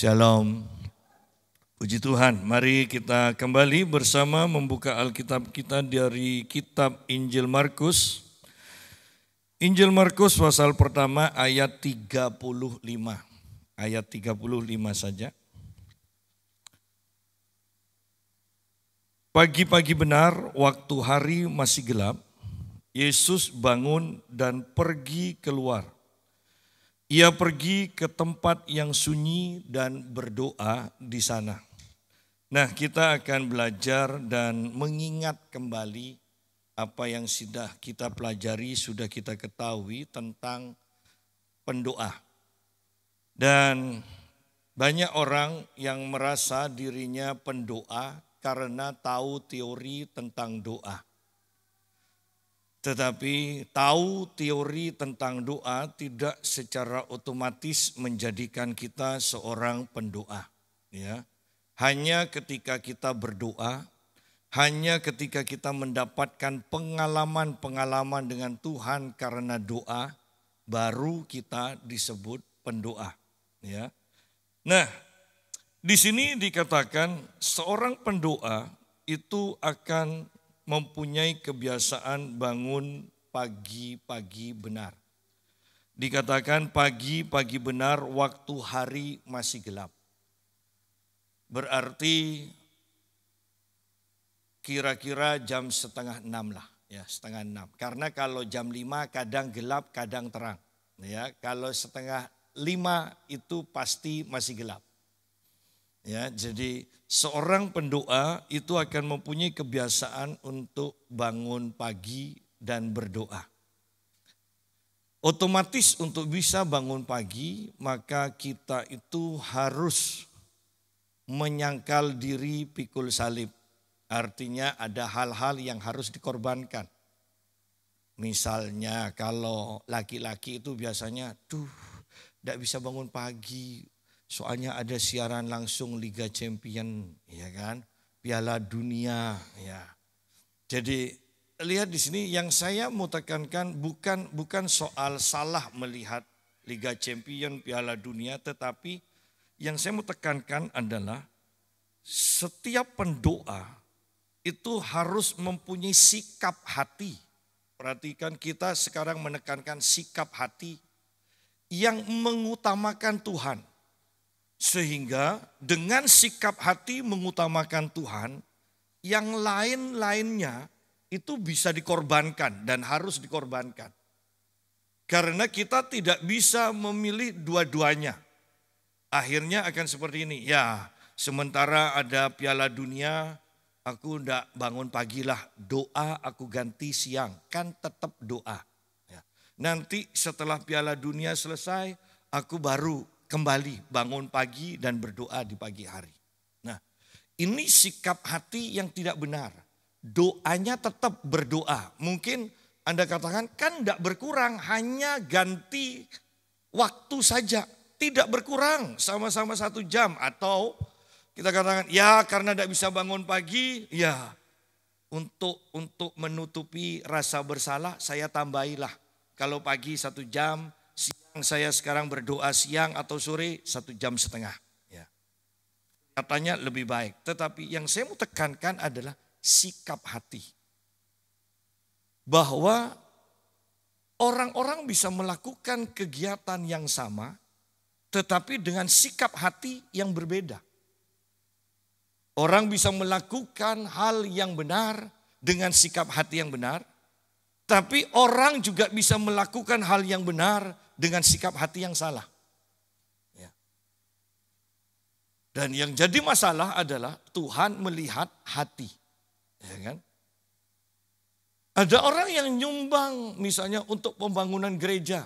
Shalom. Puji Tuhan, mari kita kembali bersama membuka Alkitab kita dari kitab Injil Markus. Injil Markus pasal pertama ayat 35. Ayat 35 saja. Pagi-pagi benar, waktu hari masih gelap, Yesus bangun dan pergi keluar ia pergi ke tempat yang sunyi dan berdoa di sana. Nah, kita akan belajar dan mengingat kembali apa yang sudah kita pelajari, sudah kita ketahui tentang pendoa. Dan banyak orang yang merasa dirinya pendoa karena tahu teori tentang doa. Tetapi tahu teori tentang doa tidak secara otomatis menjadikan kita seorang pendoa. Ya. Hanya ketika kita berdoa, hanya ketika kita mendapatkan pengalaman-pengalaman dengan Tuhan karena doa, baru kita disebut pendoa. Ya. Nah, di sini dikatakan seorang pendoa itu akan mempunyai kebiasaan bangun pagi-pagi benar. Dikatakan pagi-pagi benar waktu hari masih gelap. Berarti kira-kira jam setengah enam lah ya setengah enam. Karena kalau jam lima kadang gelap kadang terang ya kalau setengah lima itu pasti masih gelap. Ya, jadi seorang pendoa itu akan mempunyai kebiasaan untuk bangun pagi dan berdoa. Otomatis untuk bisa bangun pagi, maka kita itu harus menyangkal diri pikul salib. Artinya ada hal-hal yang harus dikorbankan. Misalnya kalau laki-laki itu biasanya, tuh, tidak bisa bangun pagi, Soalnya ada siaran langsung Liga Champion, ya kan? Piala Dunia, ya. Jadi lihat di sini yang saya mau tekankan bukan bukan soal salah melihat Liga Champion, Piala Dunia, tetapi yang saya mau tekankan adalah setiap pendoa itu harus mempunyai sikap hati. Perhatikan kita sekarang menekankan sikap hati yang mengutamakan Tuhan. Sehingga dengan sikap hati mengutamakan Tuhan, yang lain-lainnya itu bisa dikorbankan dan harus dikorbankan. Karena kita tidak bisa memilih dua-duanya. Akhirnya akan seperti ini, ya sementara ada piala dunia, aku ndak bangun pagilah, doa aku ganti siang, kan tetap doa. Ya. Nanti setelah piala dunia selesai, aku baru kembali bangun pagi dan berdoa di pagi hari. Nah, ini sikap hati yang tidak benar. Doanya tetap berdoa. Mungkin Anda katakan kan tidak berkurang, hanya ganti waktu saja. Tidak berkurang sama-sama satu jam atau kita katakan ya karena tidak bisa bangun pagi, ya untuk untuk menutupi rasa bersalah saya tambahilah kalau pagi satu jam, saya sekarang berdoa siang atau sore satu jam setengah. Ya. Katanya lebih baik. Tetapi yang saya mau tekankan adalah sikap hati. Bahwa orang-orang bisa melakukan kegiatan yang sama tetapi dengan sikap hati yang berbeda. Orang bisa melakukan hal yang benar dengan sikap hati yang benar, tapi orang juga bisa melakukan hal yang benar dengan sikap hati yang salah. Ya. Dan yang jadi masalah adalah Tuhan melihat hati. Ya kan? Ada orang yang nyumbang misalnya untuk pembangunan gereja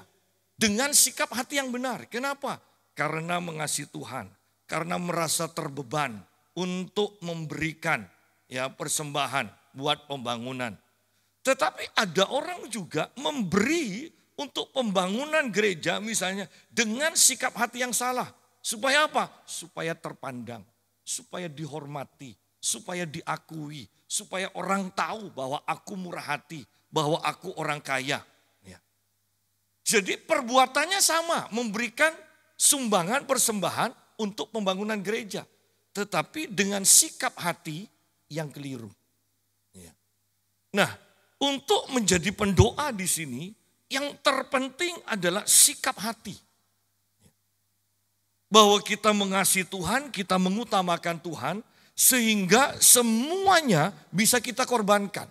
dengan sikap hati yang benar. Kenapa? Karena mengasihi Tuhan, karena merasa terbeban untuk memberikan ya persembahan buat pembangunan. Tetapi ada orang juga memberi untuk pembangunan gereja misalnya dengan sikap hati yang salah. Supaya apa? Supaya terpandang, supaya dihormati, supaya diakui, supaya orang tahu bahwa aku murah hati, bahwa aku orang kaya. Ya. Jadi perbuatannya sama, memberikan sumbangan persembahan untuk pembangunan gereja. Tetapi dengan sikap hati yang keliru. Ya. Nah, untuk menjadi pendoa di sini, yang terpenting adalah sikap hati. Bahwa kita mengasihi Tuhan, kita mengutamakan Tuhan, sehingga semuanya bisa kita korbankan.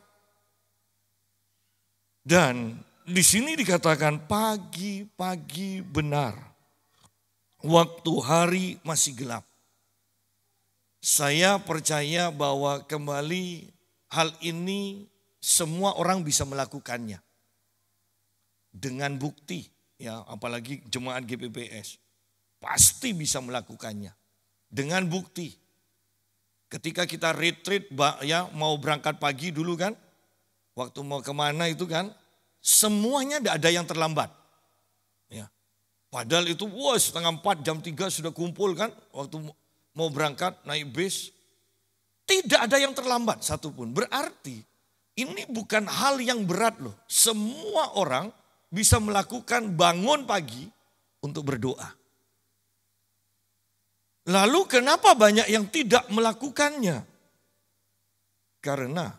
Dan di sini dikatakan pagi-pagi benar. Waktu hari masih gelap. Saya percaya bahwa kembali hal ini semua orang bisa melakukannya dengan bukti ya apalagi jemaat GPPS pasti bisa melakukannya dengan bukti ketika kita retreat ya mau berangkat pagi dulu kan waktu mau kemana itu kan semuanya tidak ada yang terlambat ya padahal itu wah setengah empat jam tiga sudah kumpul kan waktu mau berangkat naik bis tidak ada yang terlambat satupun berarti ini bukan hal yang berat loh semua orang bisa melakukan bangun pagi untuk berdoa. Lalu kenapa banyak yang tidak melakukannya? Karena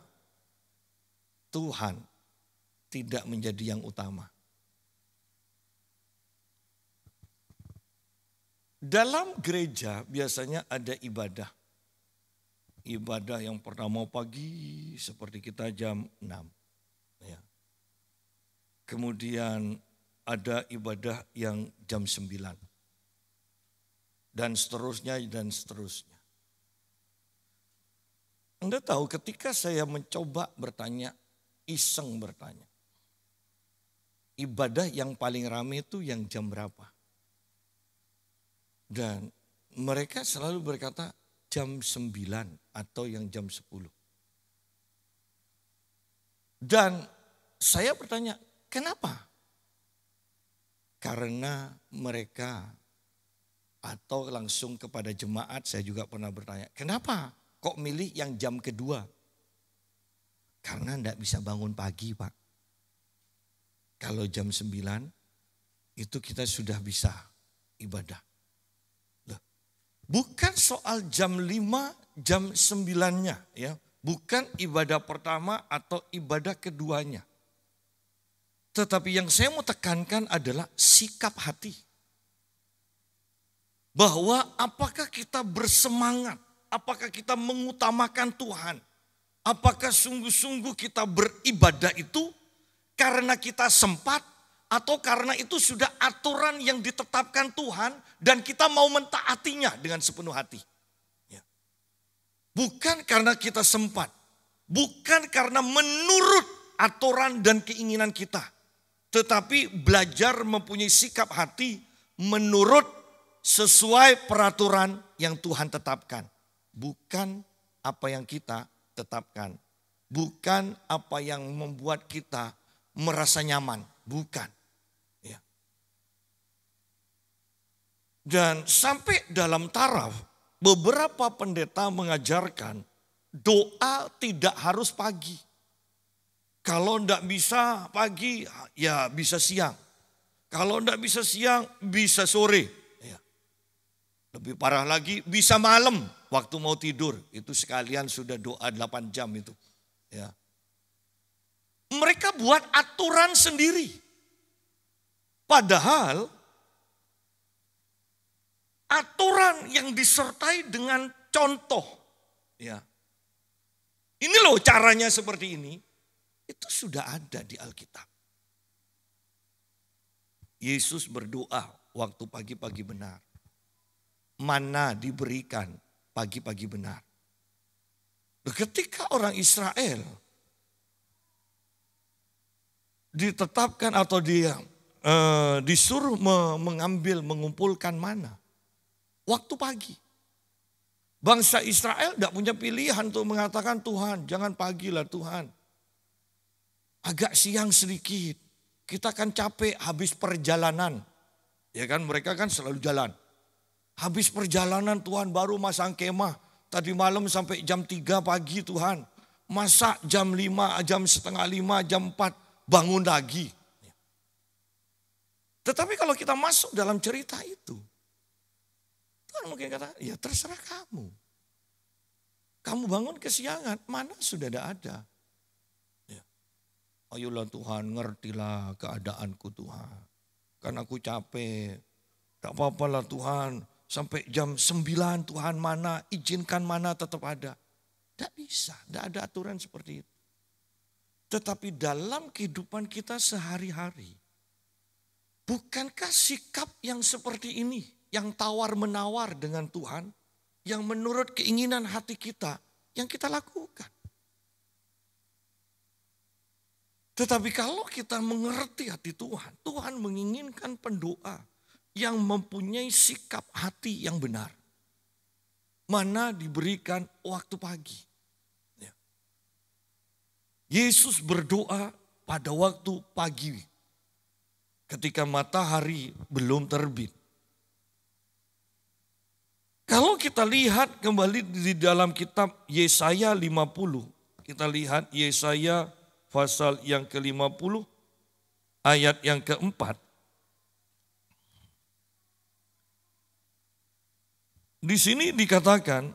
Tuhan tidak menjadi yang utama. Dalam gereja biasanya ada ibadah. Ibadah yang pertama pagi seperti kita jam 6. Kemudian ada ibadah yang jam 9. Dan seterusnya dan seterusnya. Anda tahu ketika saya mencoba bertanya, iseng bertanya. Ibadah yang paling ramai itu yang jam berapa? Dan mereka selalu berkata jam 9 atau yang jam 10. Dan saya bertanya, Kenapa? Karena mereka atau langsung kepada jemaat saya juga pernah bertanya, kenapa kok milih yang jam kedua? Karena tidak bisa bangun pagi Pak. Kalau jam sembilan itu kita sudah bisa ibadah. bukan soal jam lima jam sembilannya ya. Bukan ibadah pertama atau ibadah keduanya. Tetapi yang saya mau tekankan adalah sikap hati. Bahwa apakah kita bersemangat, apakah kita mengutamakan Tuhan, apakah sungguh-sungguh kita beribadah itu karena kita sempat atau karena itu sudah aturan yang ditetapkan Tuhan dan kita mau mentaatinya dengan sepenuh hati. Ya. Bukan karena kita sempat, bukan karena menurut aturan dan keinginan kita, tetapi belajar mempunyai sikap hati menurut sesuai peraturan yang Tuhan tetapkan, bukan apa yang kita tetapkan, bukan apa yang membuat kita merasa nyaman, bukan. Ya. Dan sampai dalam taraf, beberapa pendeta mengajarkan doa tidak harus pagi. Kalau ndak bisa pagi, ya bisa siang. Kalau ndak bisa siang, bisa sore. Ya. Lebih parah lagi, bisa malam waktu mau tidur. Itu sekalian sudah doa 8 jam itu. Ya. Mereka buat aturan sendiri. Padahal aturan yang disertai dengan contoh. Ya. Ini loh caranya seperti ini. Itu sudah ada di Alkitab. Yesus berdoa waktu pagi-pagi benar. Mana diberikan pagi-pagi benar. Ketika orang Israel ditetapkan atau dia eh, disuruh mengambil, mengumpulkan mana? Waktu pagi. Bangsa Israel tidak punya pilihan untuk mengatakan Tuhan, jangan pagilah Tuhan. Agak siang sedikit. Kita kan capek habis perjalanan. Ya kan mereka kan selalu jalan. Habis perjalanan Tuhan baru masang kemah. Tadi malam sampai jam 3 pagi Tuhan. Masa jam 5, jam setengah 5, jam 4 bangun lagi. Tetapi kalau kita masuk dalam cerita itu. Tuhan mungkin kata, ya terserah kamu. Kamu bangun kesiangan, mana sudah ada ada. Ayolah Tuhan, ngertilah keadaanku Tuhan. Karena aku capek. Tak apa-apa lah Tuhan. Sampai jam sembilan Tuhan mana, izinkan mana tetap ada. Tidak bisa, tidak ada aturan seperti itu. Tetapi dalam kehidupan kita sehari-hari, bukankah sikap yang seperti ini, yang tawar-menawar dengan Tuhan, yang menurut keinginan hati kita, yang kita lakukan? Tetapi kalau kita mengerti hati Tuhan, Tuhan menginginkan pendoa yang mempunyai sikap hati yang benar. Mana diberikan waktu pagi. Ya. Yesus berdoa pada waktu pagi ketika matahari belum terbit. Kalau kita lihat kembali di dalam kitab Yesaya 50, kita lihat Yesaya pasal yang ke-50 ayat yang keempat. Di sini dikatakan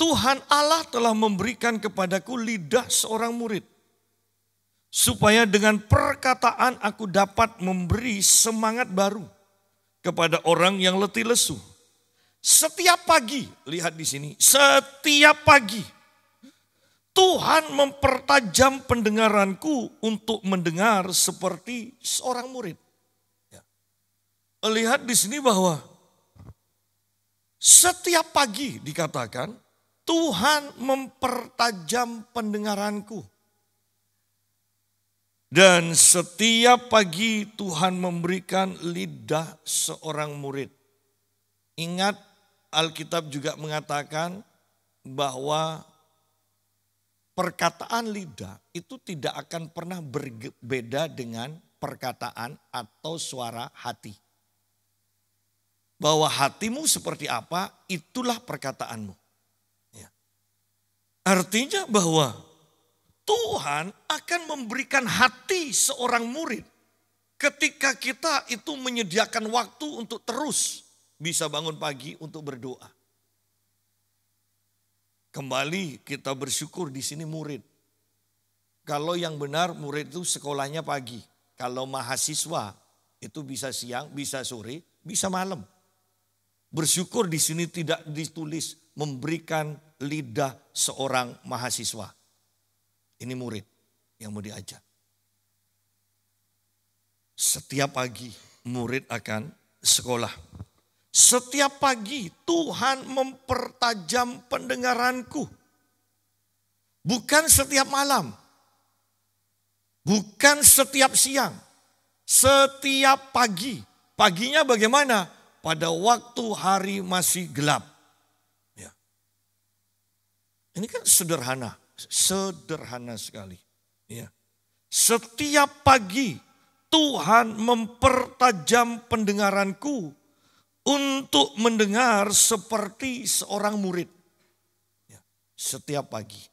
Tuhan Allah telah memberikan kepadaku lidah seorang murid supaya dengan perkataan aku dapat memberi semangat baru kepada orang yang letih lesu. Setiap pagi, lihat di sini, setiap pagi Tuhan mempertajam pendengaranku untuk mendengar seperti seorang murid. Ya. Lihat di sini bahwa setiap pagi dikatakan Tuhan mempertajam pendengaranku. Dan setiap pagi Tuhan memberikan lidah seorang murid. Ingat Alkitab juga mengatakan bahwa perkataan lidah itu tidak akan pernah berbeda dengan perkataan atau suara hati. Bahwa hatimu seperti apa, itulah perkataanmu. Ya. Artinya bahwa Tuhan akan memberikan hati seorang murid ketika kita itu menyediakan waktu untuk terus bisa bangun pagi untuk berdoa. Kembali kita bersyukur di sini murid. Kalau yang benar murid itu sekolahnya pagi. Kalau mahasiswa itu bisa siang, bisa sore, bisa malam. Bersyukur di sini tidak ditulis memberikan lidah seorang mahasiswa. Ini murid yang mau diajak. Setiap pagi murid akan sekolah. Setiap pagi Tuhan mempertajam pendengaranku. Bukan setiap malam. Bukan setiap siang. Setiap pagi. Paginya bagaimana? Pada waktu hari masih gelap. Ya. Ini kan sederhana. Sederhana sekali. Ya. Setiap pagi Tuhan mempertajam pendengaranku untuk mendengar seperti seorang murid ya, setiap pagi.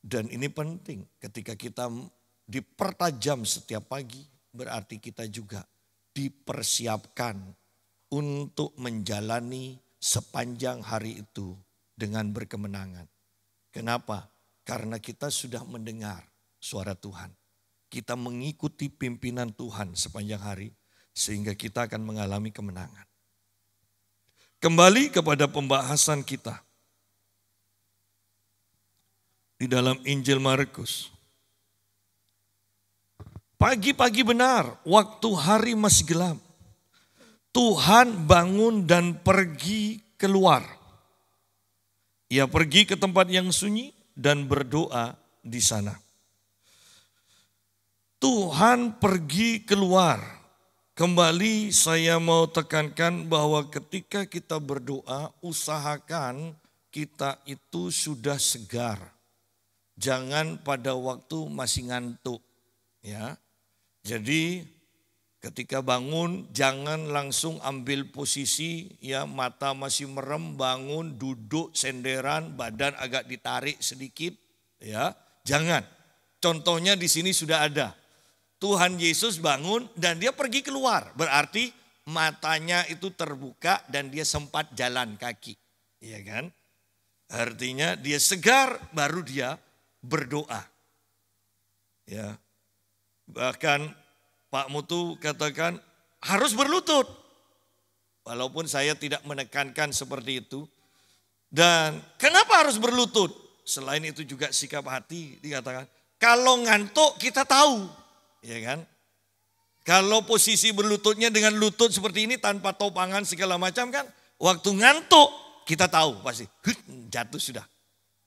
Dan ini penting ketika kita dipertajam setiap pagi berarti kita juga dipersiapkan untuk menjalani sepanjang hari itu dengan berkemenangan. Kenapa? Karena kita sudah mendengar suara Tuhan. Kita mengikuti pimpinan Tuhan sepanjang hari sehingga kita akan mengalami kemenangan. Kembali kepada pembahasan kita di dalam Injil Markus. Pagi-pagi benar, waktu hari masih gelap. Tuhan bangun dan pergi keluar. Ia pergi ke tempat yang sunyi dan berdoa di sana. Tuhan pergi keluar Kembali saya mau tekankan bahwa ketika kita berdoa, usahakan kita itu sudah segar. Jangan pada waktu masih ngantuk, ya. Jadi ketika bangun jangan langsung ambil posisi ya mata masih merem, bangun, duduk senderan, badan agak ditarik sedikit, ya. Jangan. Contohnya di sini sudah ada. Tuhan Yesus bangun dan dia pergi keluar. Berarti matanya itu terbuka dan dia sempat jalan kaki. Iya kan? Artinya dia segar baru dia berdoa. Ya. Bahkan Pak Mutu katakan harus berlutut. Walaupun saya tidak menekankan seperti itu. Dan kenapa harus berlutut? Selain itu juga sikap hati dikatakan. Kalau ngantuk kita tahu ya kan? Kalau posisi berlututnya dengan lutut seperti ini tanpa topangan segala macam kan, waktu ngantuk kita tahu pasti huh, jatuh sudah.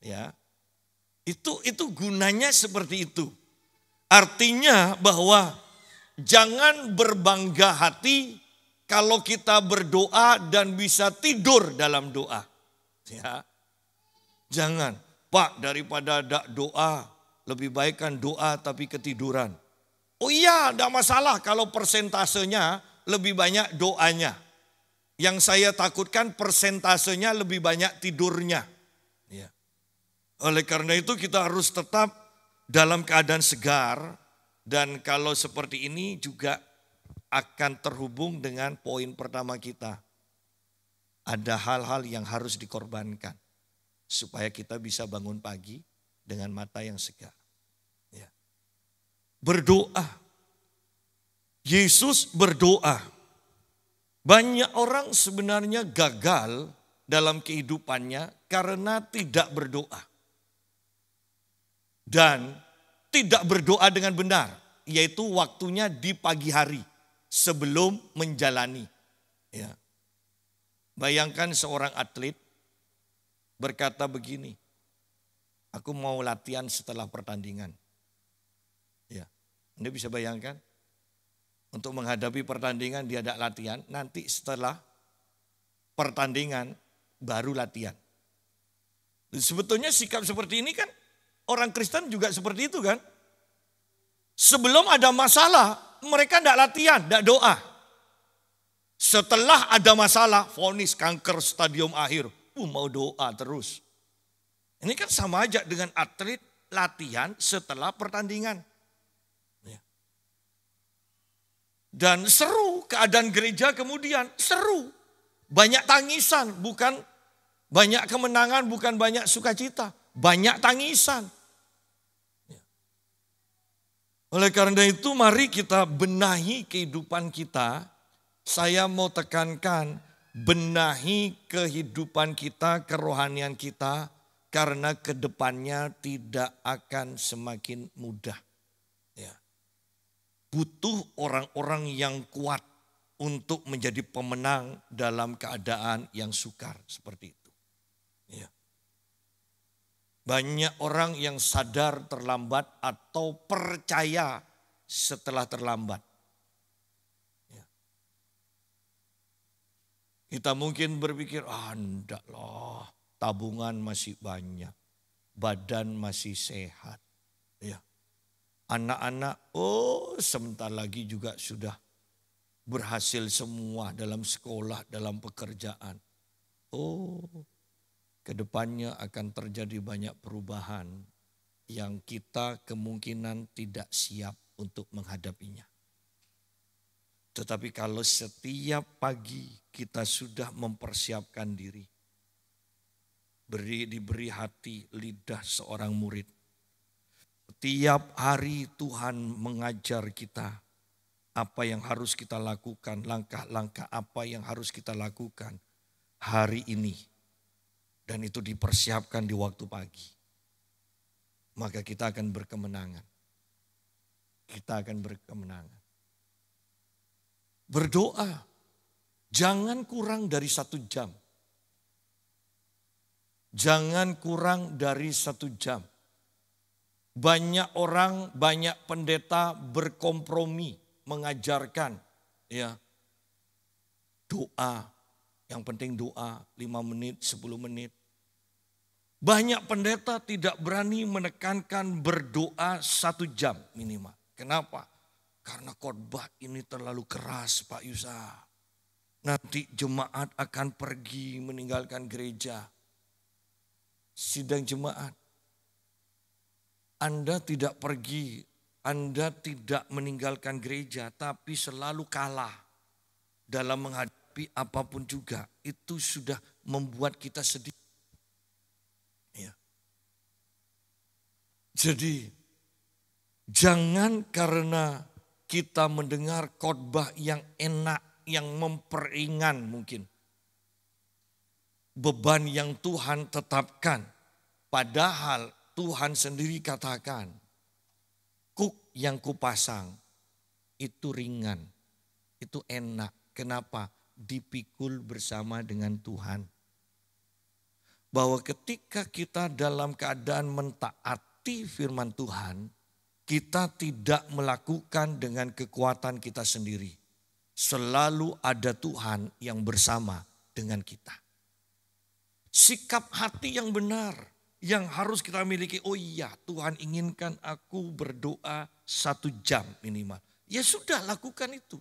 Ya. Itu itu gunanya seperti itu. Artinya bahwa jangan berbangga hati kalau kita berdoa dan bisa tidur dalam doa. Ya. Jangan, Pak, daripada dak doa, lebih baik kan doa tapi ketiduran. Oh iya, tidak masalah kalau persentasenya lebih banyak doanya. Yang saya takutkan persentasenya lebih banyak tidurnya. Ya. Oleh karena itu kita harus tetap dalam keadaan segar. Dan kalau seperti ini juga akan terhubung dengan poin pertama kita. Ada hal-hal yang harus dikorbankan supaya kita bisa bangun pagi dengan mata yang segar berdoa. Yesus berdoa. Banyak orang sebenarnya gagal dalam kehidupannya karena tidak berdoa. Dan tidak berdoa dengan benar, yaitu waktunya di pagi hari sebelum menjalani. Ya. Bayangkan seorang atlet berkata begini, aku mau latihan setelah pertandingan. Anda bisa bayangkan? Untuk menghadapi pertandingan dia ada latihan, nanti setelah pertandingan baru latihan. Sebetulnya sikap seperti ini kan orang Kristen juga seperti itu kan. Sebelum ada masalah mereka tidak latihan, tidak doa. Setelah ada masalah, vonis kanker stadium akhir, uh, mau doa terus. Ini kan sama aja dengan atlet latihan setelah pertandingan. Dan seru keadaan gereja kemudian, seru. Banyak tangisan, bukan banyak kemenangan, bukan banyak sukacita. Banyak tangisan. Ya. Oleh karena itu mari kita benahi kehidupan kita. Saya mau tekankan benahi kehidupan kita, kerohanian kita karena kedepannya tidak akan semakin mudah butuh orang-orang yang kuat untuk menjadi pemenang dalam keadaan yang sukar seperti itu. Ya. Banyak orang yang sadar terlambat atau percaya setelah terlambat. Ya. Kita mungkin berpikir, ah enggak loh, tabungan masih banyak, badan masih sehat. Ya. Anak-anak, oh sebentar lagi juga sudah berhasil semua dalam sekolah, dalam pekerjaan. Oh, kedepannya akan terjadi banyak perubahan yang kita kemungkinan tidak siap untuk menghadapinya. Tetapi kalau setiap pagi kita sudah mempersiapkan diri, beri diberi hati lidah seorang murid, Tiap hari Tuhan mengajar kita apa yang harus kita lakukan, langkah-langkah apa yang harus kita lakukan hari ini. Dan itu dipersiapkan di waktu pagi. Maka kita akan berkemenangan. Kita akan berkemenangan. Berdoa. Jangan kurang dari satu jam. Jangan kurang dari satu jam. Banyak orang, banyak pendeta berkompromi mengajarkan ya doa. Yang penting doa lima menit, sepuluh menit. Banyak pendeta tidak berani menekankan berdoa satu jam minimal. Kenapa? Karena khotbah ini terlalu keras Pak Yusa. Nanti jemaat akan pergi meninggalkan gereja. Sidang jemaat anda tidak pergi, Anda tidak meninggalkan gereja, tapi selalu kalah dalam menghadapi apapun juga. Itu sudah membuat kita sedih. Ya. Jadi, jangan karena kita mendengar khotbah yang enak, yang memperingan mungkin. Beban yang Tuhan tetapkan. Padahal Tuhan sendiri katakan, kuk yang kupasang itu ringan, itu enak. Kenapa? Dipikul bersama dengan Tuhan. Bahwa ketika kita dalam keadaan mentaati firman Tuhan, kita tidak melakukan dengan kekuatan kita sendiri. Selalu ada Tuhan yang bersama dengan kita. Sikap hati yang benar yang harus kita miliki. Oh iya, Tuhan inginkan aku berdoa satu jam minimal. Ya sudah, lakukan itu.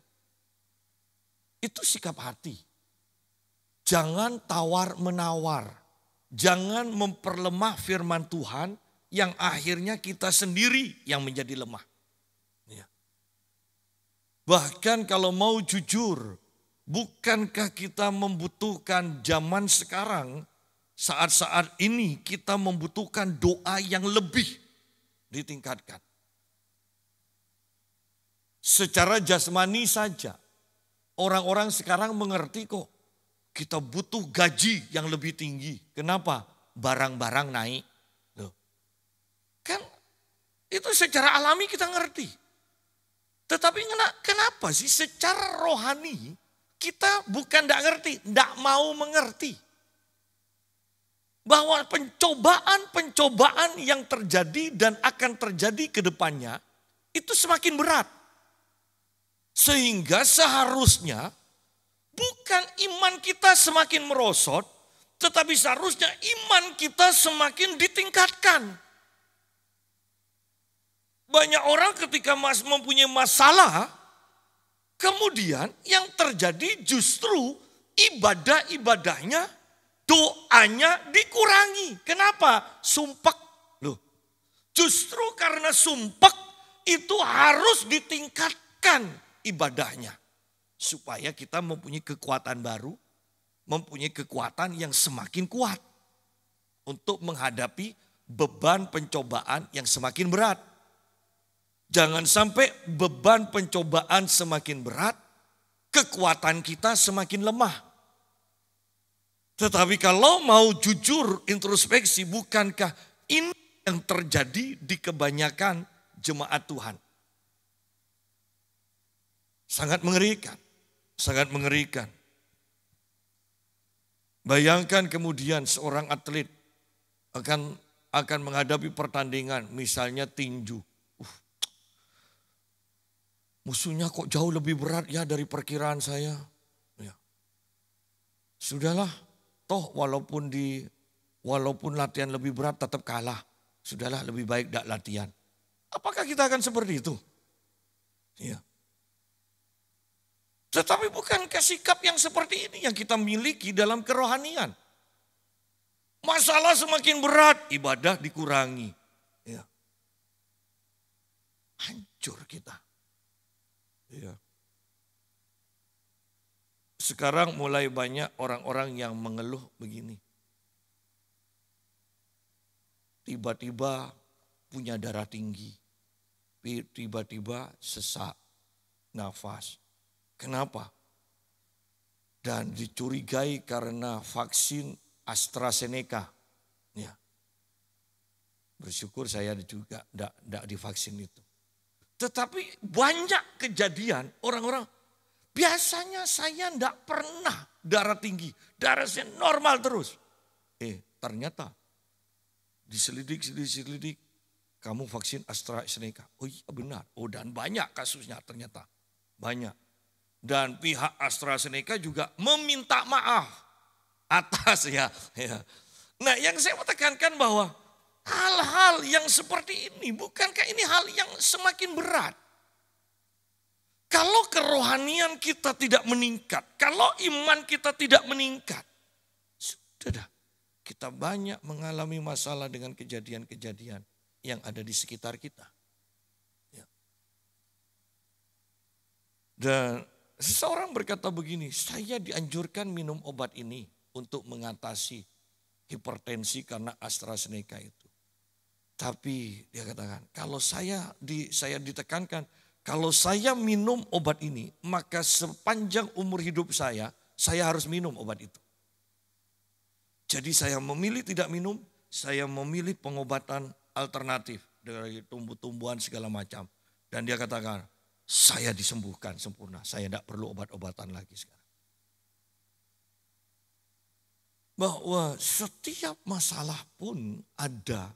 Itu sikap hati. Jangan tawar-menawar. Jangan memperlemah firman Tuhan yang akhirnya kita sendiri yang menjadi lemah. Ya. Bahkan kalau mau jujur, bukankah kita membutuhkan zaman sekarang – saat-saat ini kita membutuhkan doa yang lebih ditingkatkan. Secara jasmani saja, orang-orang sekarang mengerti kok. Kita butuh gaji yang lebih tinggi. Kenapa? Barang-barang naik. Loh. Kan itu secara alami kita ngerti. Tetapi kenapa sih secara rohani kita bukan tidak ngerti, tidak mau mengerti bahwa pencobaan-pencobaan yang terjadi dan akan terjadi ke depannya itu semakin berat. Sehingga seharusnya bukan iman kita semakin merosot, tetapi seharusnya iman kita semakin ditingkatkan. Banyak orang ketika mas mempunyai masalah, kemudian yang terjadi justru ibadah-ibadahnya doanya dikurangi. Kenapa? Sumpek. Loh, justru karena sumpek itu harus ditingkatkan ibadahnya. Supaya kita mempunyai kekuatan baru, mempunyai kekuatan yang semakin kuat. Untuk menghadapi beban pencobaan yang semakin berat. Jangan sampai beban pencobaan semakin berat, kekuatan kita semakin lemah tetapi kalau mau jujur introspeksi, bukankah ini yang terjadi di kebanyakan jemaat Tuhan? Sangat mengerikan, sangat mengerikan. Bayangkan kemudian seorang atlet akan akan menghadapi pertandingan, misalnya tinju. Uh, musuhnya kok jauh lebih berat ya dari perkiraan saya. Ya. Sudahlah, Toh walaupun di walaupun latihan lebih berat tetap kalah. Sudahlah lebih baik tidak latihan. Apakah kita akan seperti itu? Ya. Tetapi bukan sikap yang seperti ini yang kita miliki dalam kerohanian? Masalah semakin berat, ibadah dikurangi. Ya. Hancur kita. Ya. Sekarang mulai banyak orang-orang yang mengeluh begini. Tiba-tiba punya darah tinggi. Tiba-tiba sesak nafas. Kenapa? Dan dicurigai karena vaksin AstraZeneca. Ya. Bersyukur saya juga tidak divaksin itu. Tetapi banyak kejadian orang-orang Biasanya saya tidak pernah darah tinggi. Darah saya normal terus. Eh ternyata diselidik, diselidik. Kamu vaksin AstraZeneca. Oh iya benar. Oh dan banyak kasusnya ternyata. Banyak. Dan pihak AstraZeneca juga meminta maaf atas ya. ya. Nah yang saya mau tekankan bahwa hal-hal yang seperti ini bukankah ini hal yang semakin berat? Kalau kerohanian kita tidak meningkat, kalau iman kita tidak meningkat, sudah kita banyak mengalami masalah dengan kejadian-kejadian yang ada di sekitar kita. Ya. Dan seseorang berkata begini, saya dianjurkan minum obat ini untuk mengatasi hipertensi karena AstraZeneca itu. Tapi dia katakan, kalau saya di saya ditekankan, kalau saya minum obat ini, maka sepanjang umur hidup saya, saya harus minum obat itu. Jadi saya memilih tidak minum, saya memilih pengobatan alternatif dari tumbuh-tumbuhan segala macam. Dan dia katakan, saya disembuhkan sempurna, saya tidak perlu obat-obatan lagi sekarang. Bahwa setiap masalah pun ada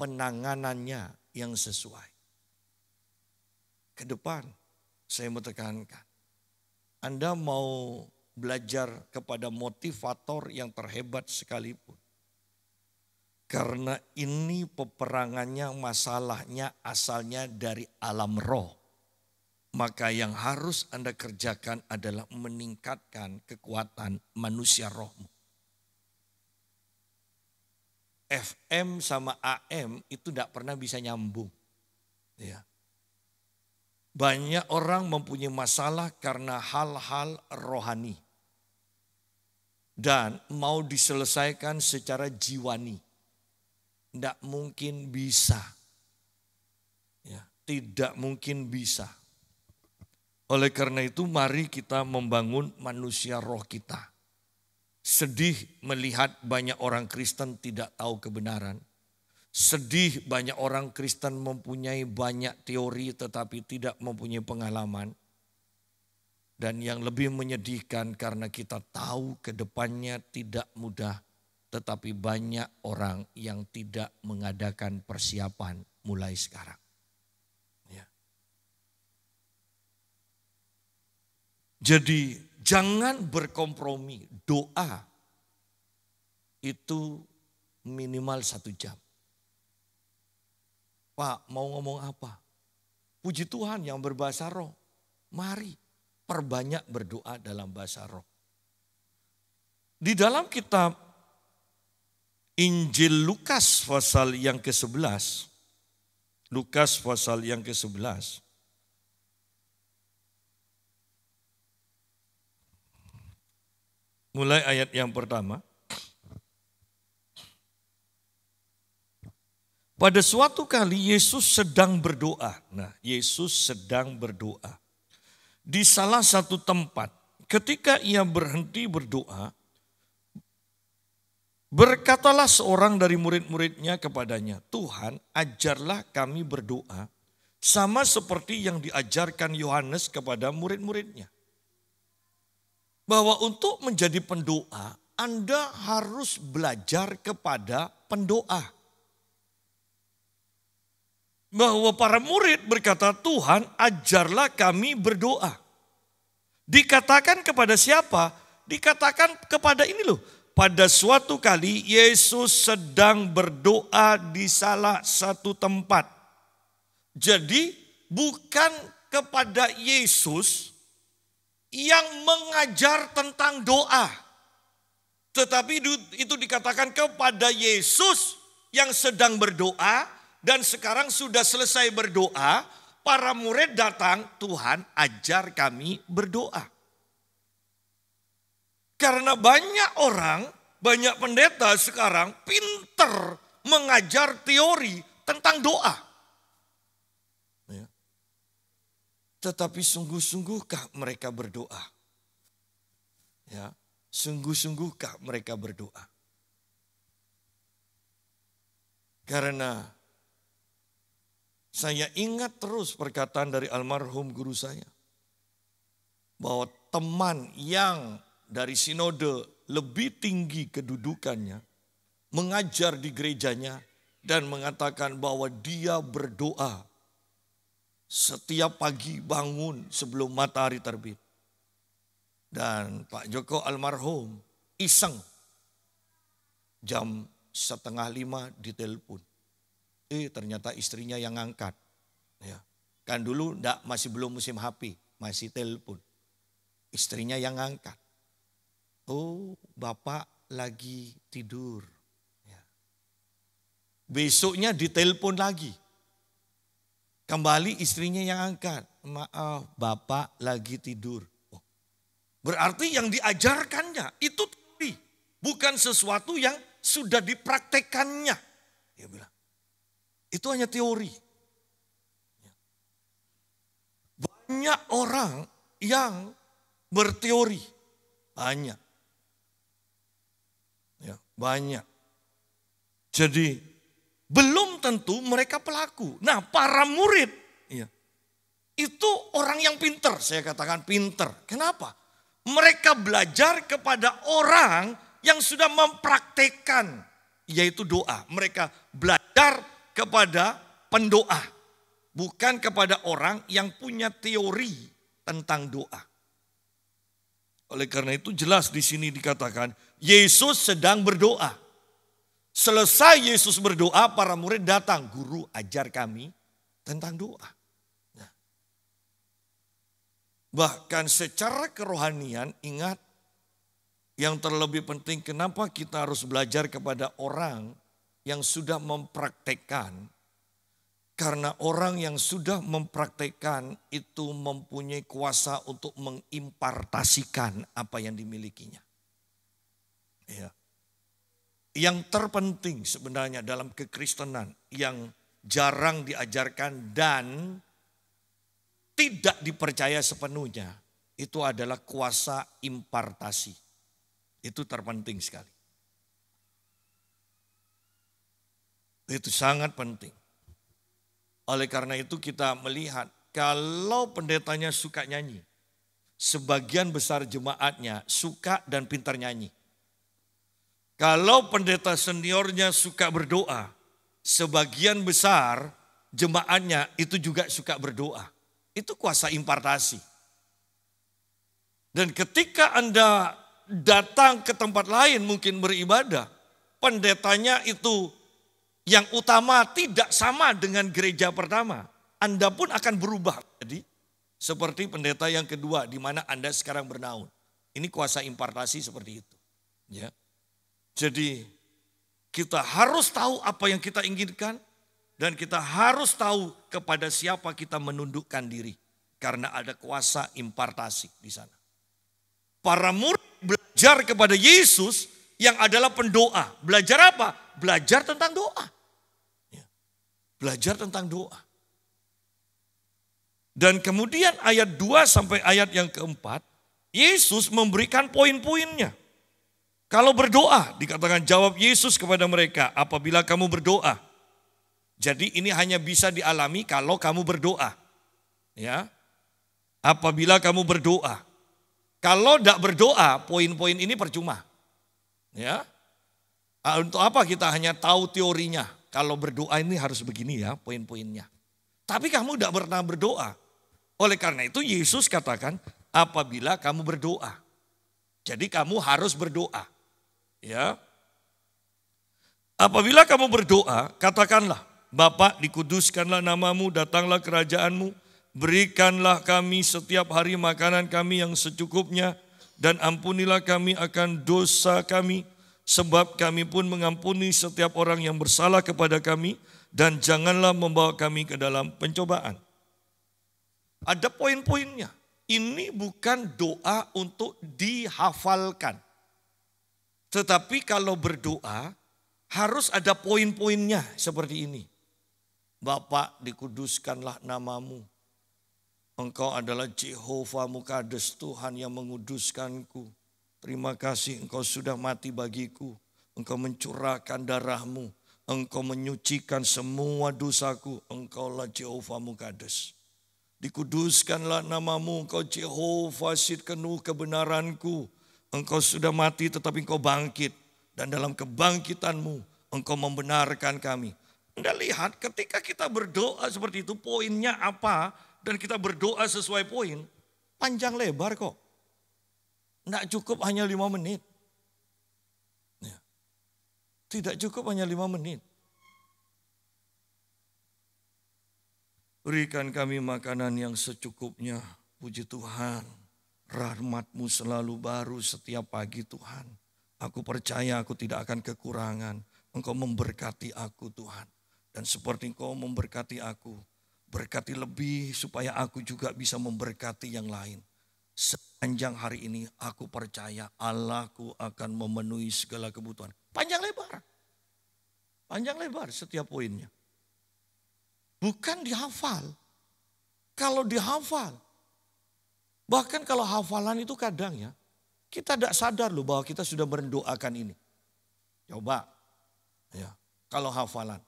penanganannya yang sesuai ke depan. Saya mau tekankan. Anda mau belajar kepada motivator yang terhebat sekalipun. Karena ini peperangannya masalahnya asalnya dari alam roh. Maka yang harus Anda kerjakan adalah meningkatkan kekuatan manusia rohmu. FM sama AM itu tidak pernah bisa nyambung. Ya. Banyak orang mempunyai masalah karena hal-hal rohani. Dan mau diselesaikan secara jiwani. Tidak mungkin bisa. Ya, tidak mungkin bisa. Oleh karena itu mari kita membangun manusia roh kita. Sedih melihat banyak orang Kristen tidak tahu kebenaran Sedih banyak orang Kristen mempunyai banyak teori tetapi tidak mempunyai pengalaman. Dan yang lebih menyedihkan karena kita tahu ke depannya tidak mudah. Tetapi banyak orang yang tidak mengadakan persiapan mulai sekarang. Ya. Jadi jangan berkompromi. Doa itu minimal satu jam. Pak mau ngomong apa? Puji Tuhan yang berbahasa roh. Mari perbanyak berdoa dalam bahasa roh. Di dalam kitab Injil Lukas pasal yang ke-11, Lukas pasal yang ke-11, mulai ayat yang pertama. Pada suatu kali Yesus sedang berdoa. Nah, Yesus sedang berdoa. Di salah satu tempat, ketika ia berhenti berdoa, berkatalah seorang dari murid-muridnya kepadanya, "Tuhan, ajarlah kami berdoa sama seperti yang diajarkan Yohanes kepada murid-muridnya." Bahwa untuk menjadi pendoa, Anda harus belajar kepada pendoa bahwa para murid berkata, "Tuhan, ajarlah kami berdoa." Dikatakan kepada siapa? Dikatakan kepada ini loh. Pada suatu kali Yesus sedang berdoa di salah satu tempat. Jadi bukan kepada Yesus yang mengajar tentang doa. Tetapi itu dikatakan kepada Yesus yang sedang berdoa dan sekarang sudah selesai berdoa, para murid datang, Tuhan ajar kami berdoa. Karena banyak orang, banyak pendeta sekarang pinter mengajar teori tentang doa. Ya. Tetapi sungguh-sungguhkah mereka berdoa? Ya, sungguh-sungguhkah mereka berdoa? Karena saya ingat terus perkataan dari almarhum guru saya. Bahwa teman yang dari sinode lebih tinggi kedudukannya, mengajar di gerejanya dan mengatakan bahwa dia berdoa setiap pagi bangun sebelum matahari terbit. Dan Pak Joko almarhum iseng jam setengah lima ditelepon. Eh ternyata istrinya yang ngangkat. Ya. Kan dulu enggak, masih belum musim HP, masih telepon. Istrinya yang ngangkat. Oh bapak lagi tidur. Ya. Besoknya ditelepon lagi. Kembali istrinya yang angkat. Maaf bapak lagi tidur. Oh. Berarti yang diajarkannya itu tadi. Bukan sesuatu yang sudah dipraktekannya. Dia bilang, itu hanya teori. Banyak orang yang berteori. Banyak. Ya, banyak. Jadi belum tentu mereka pelaku. Nah para murid ya, itu orang yang pinter. Saya katakan pinter. Kenapa? Mereka belajar kepada orang yang sudah mempraktekkan yaitu doa. Mereka belajar kepada pendoa, bukan kepada orang yang punya teori tentang doa. Oleh karena itu jelas di sini dikatakan Yesus sedang berdoa. Selesai Yesus berdoa, para murid datang, guru ajar kami tentang doa. Ya. Bahkan secara kerohanian ingat yang terlebih penting kenapa kita harus belajar kepada orang yang sudah mempraktekkan karena orang yang sudah mempraktekkan itu mempunyai kuasa untuk mengimpartasikan apa yang dimilikinya. Ya. Yang terpenting sebenarnya dalam kekristenan yang jarang diajarkan dan tidak dipercaya sepenuhnya itu adalah kuasa impartasi. Itu terpenting sekali. Itu sangat penting. Oleh karena itu kita melihat kalau pendetanya suka nyanyi, sebagian besar jemaatnya suka dan pintar nyanyi. Kalau pendeta seniornya suka berdoa, sebagian besar jemaatnya itu juga suka berdoa. Itu kuasa impartasi. Dan ketika Anda datang ke tempat lain mungkin beribadah, pendetanya itu yang utama tidak sama dengan gereja pertama. Anda pun akan berubah jadi seperti pendeta yang kedua di mana Anda sekarang bernaung. Ini kuasa impartasi seperti itu. Ya. Jadi kita harus tahu apa yang kita inginkan dan kita harus tahu kepada siapa kita menundukkan diri karena ada kuasa impartasi di sana. Para murid belajar kepada Yesus yang adalah pendoa. Belajar apa? Belajar tentang doa. Ya. Belajar tentang doa. Dan kemudian ayat 2 sampai ayat yang keempat, Yesus memberikan poin-poinnya. Kalau berdoa, dikatakan jawab Yesus kepada mereka, apabila kamu berdoa. Jadi ini hanya bisa dialami kalau kamu berdoa. Ya. Apabila kamu berdoa. Kalau tidak berdoa, poin-poin ini percuma. Ya. Ah, untuk apa kita hanya tahu teorinya? Kalau berdoa ini harus begini ya poin-poinnya. Tapi kamu tidak pernah berdoa. Oleh karena itu Yesus katakan apabila kamu berdoa. Jadi kamu harus berdoa. Ya. Apabila kamu berdoa, katakanlah, Bapak dikuduskanlah namamu, datanglah kerajaanmu, berikanlah kami setiap hari makanan kami yang secukupnya, dan ampunilah kami akan dosa kami, sebab kami pun mengampuni setiap orang yang bersalah kepada kami, dan janganlah membawa kami ke dalam pencobaan. Ada poin-poinnya. Ini bukan doa untuk dihafalkan. Tetapi kalau berdoa harus ada poin-poinnya seperti ini. Bapak dikuduskanlah namamu. Engkau adalah Jehova Mukades Tuhan yang menguduskanku. Terima kasih engkau sudah mati bagiku. Engkau mencurahkan darahmu. Engkau menyucikan semua dosaku. Engkaulah Jehova Mukades. Dikuduskanlah namamu. Engkau Jehova Jehovah Kenuh kebenaranku. Engkau sudah mati tetapi engkau bangkit. Dan dalam kebangkitanmu engkau membenarkan kami. Anda lihat ketika kita berdoa seperti itu poinnya apa? dan kita berdoa sesuai poin, panjang lebar kok. Tidak cukup hanya lima menit. Ya. Tidak cukup hanya lima menit. Berikan kami makanan yang secukupnya. Puji Tuhan. Rahmatmu selalu baru setiap pagi Tuhan. Aku percaya aku tidak akan kekurangan. Engkau memberkati aku Tuhan. Dan seperti engkau memberkati aku, Berkati lebih supaya aku juga bisa memberkati yang lain. Sepanjang hari ini aku percaya Allahku akan memenuhi segala kebutuhan. Panjang lebar. Panjang lebar setiap poinnya. Bukan dihafal. Kalau dihafal. Bahkan kalau hafalan itu kadang ya. Kita tidak sadar loh bahwa kita sudah berdoakan ini. Coba. ya Kalau hafalan.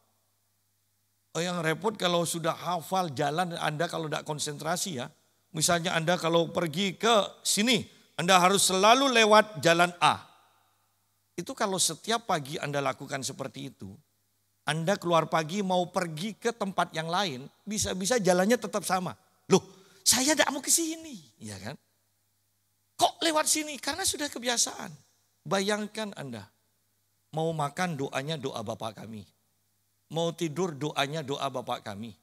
Oh, yang repot kalau sudah hafal jalan Anda kalau tidak konsentrasi ya. Misalnya Anda kalau pergi ke sini, Anda harus selalu lewat jalan A. Itu kalau setiap pagi Anda lakukan seperti itu, Anda keluar pagi mau pergi ke tempat yang lain, bisa-bisa jalannya tetap sama. Loh, saya tidak mau ke sini, ya kan? Kok lewat sini? Karena sudah kebiasaan. Bayangkan Anda mau makan doanya doa Bapak kami. Mau tidur doanya doa Bapak kami.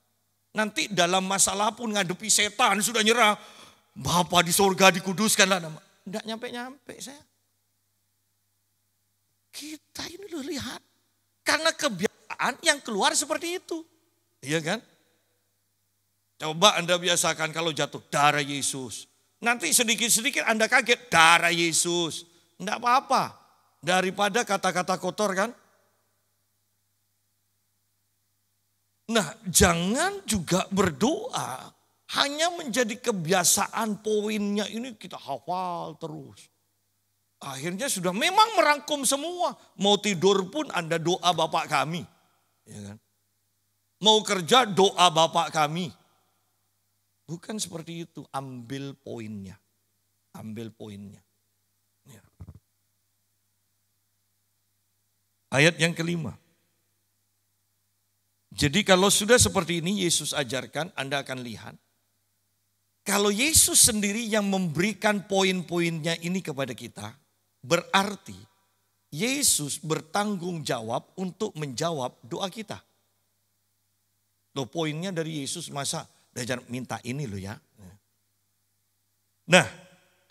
Nanti dalam masalah pun ngadepi setan sudah nyerah. Bapak di surga dikuduskanlah nama. Tidak nyampe-nyampe saya. Kita ini loh lihat. Karena kebiasaan yang keluar seperti itu. Iya kan? Coba Anda biasakan kalau jatuh darah Yesus. Nanti sedikit-sedikit Anda kaget darah Yesus. Tidak apa-apa. Daripada kata-kata kotor kan. Nah, jangan juga berdoa hanya menjadi kebiasaan poinnya ini kita hafal terus. Akhirnya sudah memang merangkum semua. Mau tidur pun Anda doa Bapak kami. Ya kan? Mau kerja doa Bapak kami. Bukan seperti itu. Ambil poinnya. Ambil poinnya. Ya. Ayat yang kelima. Jadi kalau sudah seperti ini Yesus ajarkan, Anda akan lihat. Kalau Yesus sendiri yang memberikan poin-poinnya ini kepada kita, berarti Yesus bertanggung jawab untuk menjawab doa kita. Loh poinnya dari Yesus masa belajar minta ini loh ya. Nah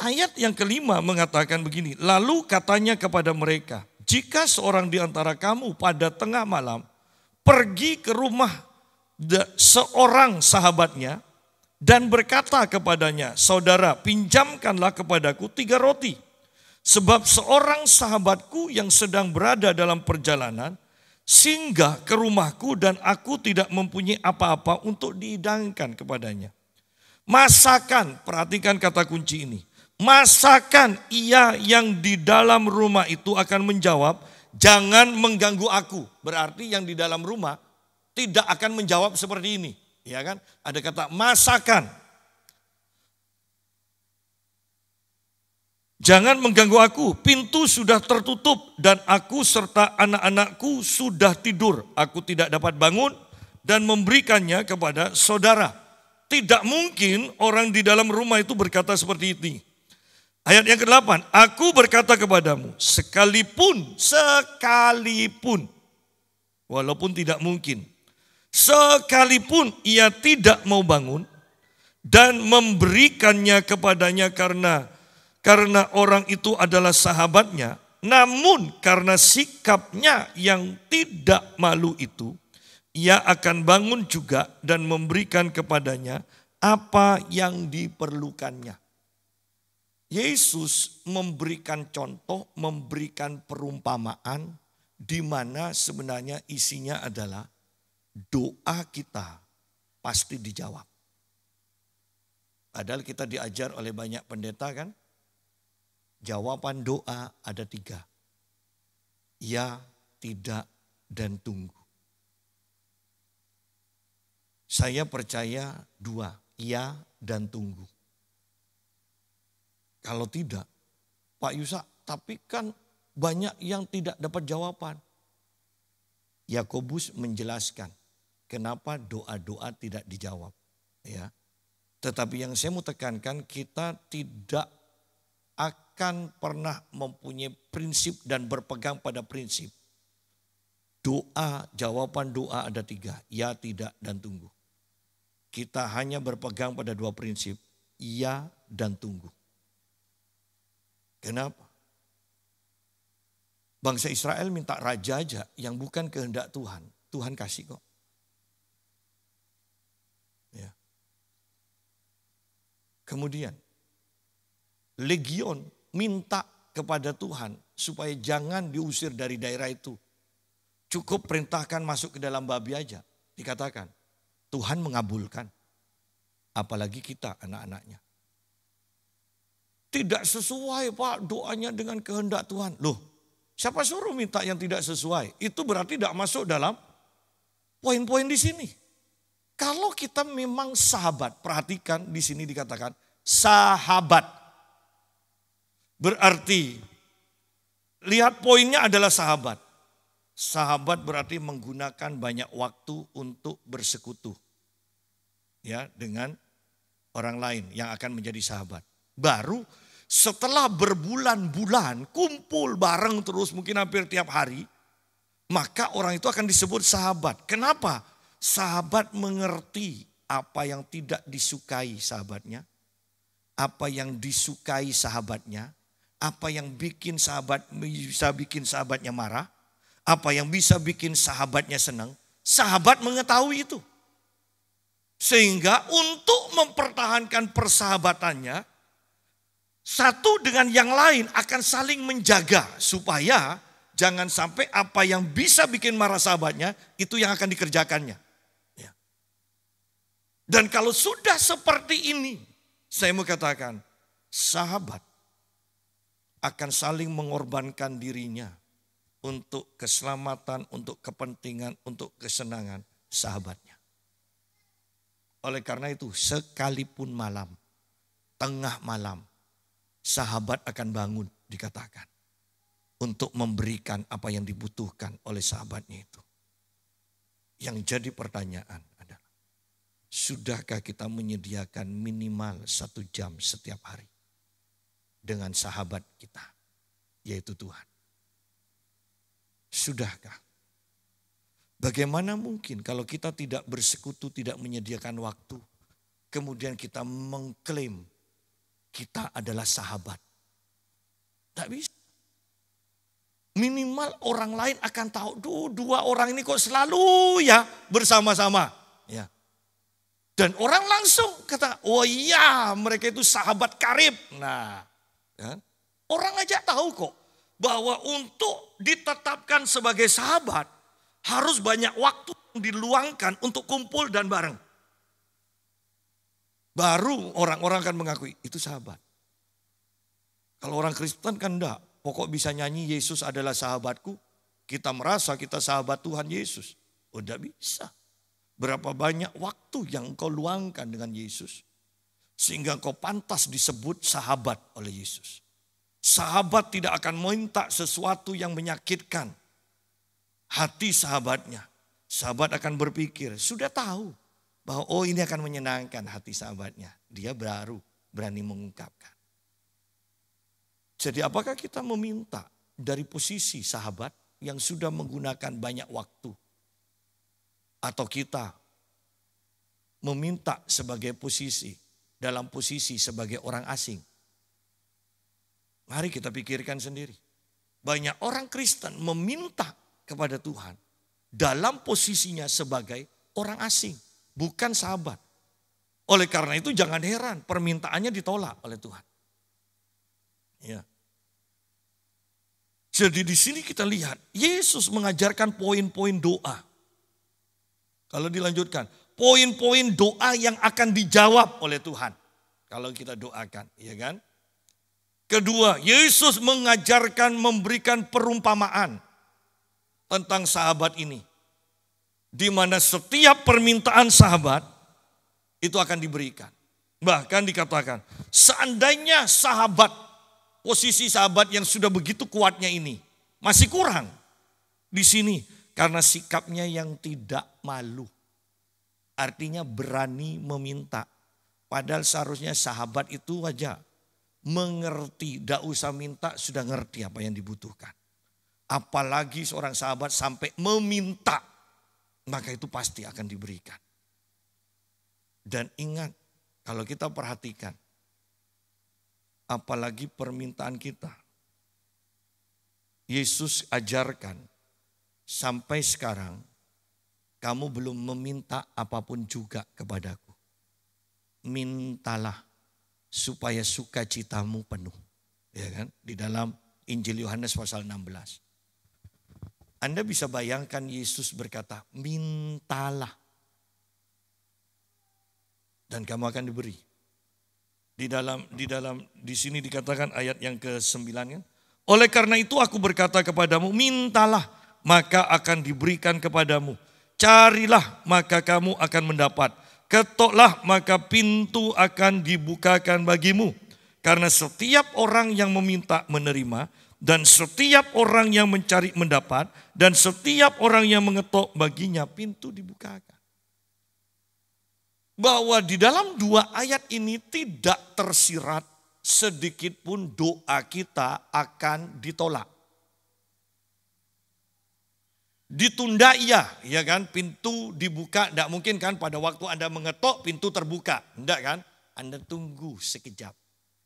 ayat yang kelima mengatakan begini. Lalu katanya kepada mereka, jika seorang di antara kamu pada tengah malam pergi ke rumah seorang sahabatnya dan berkata kepadanya, "Saudara, pinjamkanlah kepadaku tiga roti." Sebab seorang sahabatku yang sedang berada dalam perjalanan singgah ke rumahku dan aku tidak mempunyai apa-apa untuk dihidangkan kepadanya. Masakan, perhatikan kata kunci ini. Masakan ia yang di dalam rumah itu akan menjawab, jangan mengganggu aku. Berarti yang di dalam rumah tidak akan menjawab seperti ini. Ya kan? Ada kata masakan. Jangan mengganggu aku, pintu sudah tertutup dan aku serta anak-anakku sudah tidur. Aku tidak dapat bangun dan memberikannya kepada saudara. Tidak mungkin orang di dalam rumah itu berkata seperti ini. Ayat yang ke-8, aku berkata kepadamu, sekalipun, sekalipun, walaupun tidak mungkin, sekalipun ia tidak mau bangun dan memberikannya kepadanya karena karena orang itu adalah sahabatnya, namun karena sikapnya yang tidak malu itu, ia akan bangun juga dan memberikan kepadanya apa yang diperlukannya. Yesus memberikan contoh, memberikan perumpamaan di mana sebenarnya isinya adalah doa kita pasti dijawab. Padahal kita diajar oleh banyak pendeta kan. Jawaban doa ada tiga. Ya, tidak, dan tunggu. Saya percaya dua, ya dan tunggu. Kalau tidak, Pak Yusa, tapi kan banyak yang tidak dapat jawaban. Yakobus menjelaskan kenapa doa-doa tidak dijawab, ya. Tetapi yang saya mau tekankan kita tidak akan pernah mempunyai prinsip dan berpegang pada prinsip. Doa, jawaban doa ada tiga, ya tidak dan tunggu. Kita hanya berpegang pada dua prinsip, ya dan tunggu. Kenapa? Bangsa Israel minta raja aja yang bukan kehendak Tuhan. Tuhan kasih kok. Ya. Kemudian, legion minta kepada Tuhan supaya jangan diusir dari daerah itu. Cukup perintahkan masuk ke dalam babi aja. Dikatakan, Tuhan mengabulkan. Apalagi kita anak-anaknya. Tidak sesuai pak doanya dengan kehendak Tuhan. Loh siapa suruh minta yang tidak sesuai? Itu berarti tidak masuk dalam poin-poin di sini. Kalau kita memang sahabat, perhatikan di sini dikatakan sahabat. Berarti lihat poinnya adalah sahabat. Sahabat berarti menggunakan banyak waktu untuk bersekutu ya dengan orang lain yang akan menjadi sahabat. Baru setelah berbulan-bulan kumpul bareng terus mungkin hampir tiap hari, maka orang itu akan disebut sahabat. Kenapa? Sahabat mengerti apa yang tidak disukai sahabatnya, apa yang disukai sahabatnya, apa yang bikin sahabat bisa bikin sahabatnya marah, apa yang bisa bikin sahabatnya senang. Sahabat mengetahui itu. Sehingga untuk mempertahankan persahabatannya, satu dengan yang lain akan saling menjaga supaya jangan sampai apa yang bisa bikin marah sahabatnya itu yang akan dikerjakannya. Ya. Dan kalau sudah seperti ini, saya mau katakan, sahabat akan saling mengorbankan dirinya untuk keselamatan, untuk kepentingan, untuk kesenangan sahabatnya. Oleh karena itu, sekalipun malam, tengah malam, sahabat akan bangun dikatakan. Untuk memberikan apa yang dibutuhkan oleh sahabatnya itu. Yang jadi pertanyaan adalah, sudahkah kita menyediakan minimal satu jam setiap hari dengan sahabat kita, yaitu Tuhan? Sudahkah? Bagaimana mungkin kalau kita tidak bersekutu, tidak menyediakan waktu, kemudian kita mengklaim kita adalah sahabat. Tak bisa. Minimal orang lain akan tahu, Duh, dua orang ini kok selalu ya bersama-sama. Ya. Dan orang langsung kata, oh iya mereka itu sahabat karib. Nah, ya. orang aja tahu kok bahwa untuk ditetapkan sebagai sahabat harus banyak waktu diluangkan untuk kumpul dan bareng. Baru orang-orang akan mengakui, itu sahabat. Kalau orang Kristen kan enggak. Pokok bisa nyanyi Yesus adalah sahabatku. Kita merasa kita sahabat Tuhan Yesus. Oh bisa. Berapa banyak waktu yang kau luangkan dengan Yesus. Sehingga kau pantas disebut sahabat oleh Yesus. Sahabat tidak akan minta sesuatu yang menyakitkan hati sahabatnya. Sahabat akan berpikir, sudah tahu bahwa oh ini akan menyenangkan hati sahabatnya. Dia baru berani mengungkapkan. Jadi apakah kita meminta dari posisi sahabat yang sudah menggunakan banyak waktu? Atau kita meminta sebagai posisi dalam posisi sebagai orang asing? Mari kita pikirkan sendiri. Banyak orang Kristen meminta kepada Tuhan dalam posisinya sebagai orang asing bukan sahabat. Oleh karena itu jangan heran permintaannya ditolak oleh Tuhan. Ya. Jadi di sini kita lihat Yesus mengajarkan poin-poin doa. Kalau dilanjutkan, poin-poin doa yang akan dijawab oleh Tuhan kalau kita doakan, ya kan? Kedua, Yesus mengajarkan memberikan perumpamaan tentang sahabat ini di mana setiap permintaan sahabat itu akan diberikan. Bahkan dikatakan, seandainya sahabat, posisi sahabat yang sudah begitu kuatnya ini, masih kurang di sini karena sikapnya yang tidak malu. Artinya berani meminta. Padahal seharusnya sahabat itu aja mengerti, tidak usah minta, sudah ngerti apa yang dibutuhkan. Apalagi seorang sahabat sampai meminta maka itu pasti akan diberikan. Dan ingat, kalau kita perhatikan, apalagi permintaan kita, Yesus ajarkan sampai sekarang kamu belum meminta apapun juga kepadaku. Mintalah supaya sukacitamu penuh. Ya kan? Di dalam Injil Yohanes pasal 16. Anda bisa bayangkan Yesus berkata, mintalah. Dan kamu akan diberi. Di dalam, di dalam, di sini dikatakan ayat yang ke sembilannya. Kan? Oleh karena itu aku berkata kepadamu, mintalah maka akan diberikan kepadamu. Carilah maka kamu akan mendapat. Ketoklah maka pintu akan dibukakan bagimu. Karena setiap orang yang meminta menerima, dan setiap orang yang mencari mendapat, dan setiap orang yang mengetok baginya pintu dibukakan. Bahwa di dalam dua ayat ini tidak tersirat sedikit pun doa kita akan ditolak. Ditunda iya, ya kan? Pintu dibuka, tidak mungkin kan pada waktu Anda mengetok pintu terbuka. Tidak kan? Anda tunggu sekejap.